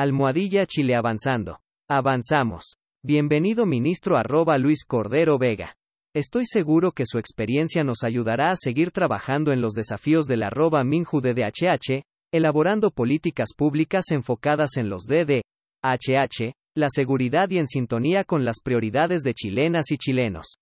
Almohadilla Chile avanzando. Avanzamos. Bienvenido ministro arroba Luis Cordero Vega. Estoy seguro que su experiencia nos ayudará a seguir trabajando en los desafíos del arroba Minju DDHH, elaborando políticas públicas enfocadas en los DDHH, la seguridad y en sintonía con las prioridades de chilenas y chilenos.